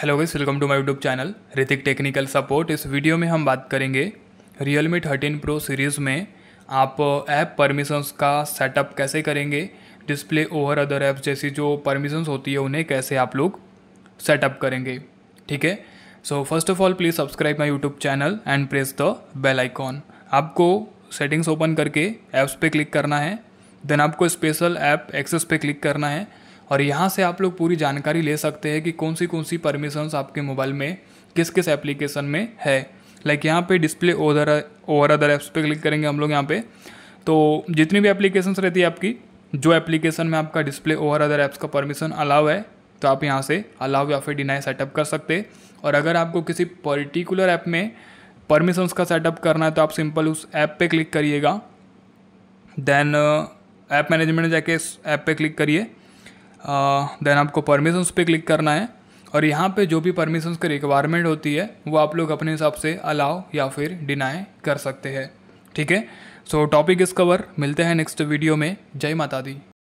hello guys welcome to my YouTube channel Hrithik technical support इस video में हम बात करेंगे Realme thirteen pro series में आप ऐप uh, परमिशंस का सेटअप कैसे करेंगे डिस्प्ले ओवर अदर ऐप्स जैसी जो परमिशंस होती है उन्हें कैसे आप लोग सेटअप करेंगे ठीक है so first of all please subscribe my YouTube channel and press the bell icon आपको सेटिंग्स ओपन करके ऐप्स पे क्लिक करना है देन आपको स्पेशल ऐप एक्सेस पे क्लिक करना है और यहाँ से आप लोग पूरी जानकारी ले सकते हैं कि कौन सी कौन सी परमिशंस आपके मोबाइल में किस किस एप्लीकेशन में है लाइक यहाँ पे display other over other apps पे क्लिक करेंगे हम लोग यहाँ पे तो जितनी भी एप्लीकेशंस रहती है आपकी जो एप्लीकेशन में आपका डिस्प्ले ओवर अदर ऐप्स का परमिशन अलाउ है तो आप यहाँ से अलाउ या फिर डिनाई सेटअप कर सकते और अगर आपको किसी पर्टिकुलर ऐप में परमिशंस का सेटअप करना है तो आप सिंपल उस ऐप पे क्लिक करिएगा देन ऐप मैनेजमेंट जाके ऐप पे क्लिक करिए देन आपको परमिशंस पे क्लिक करना है और यहाँ पे जो भी परमिशंस की रिक्वायरमेंट होती है वो आप लोग अपने हिसाब से अलाउ या फिर डिनाई कर सकते हैं ठीक है सो टॉपिक इस कवर मिलते हैं नेक्स्ट वीडियो में जय माता दी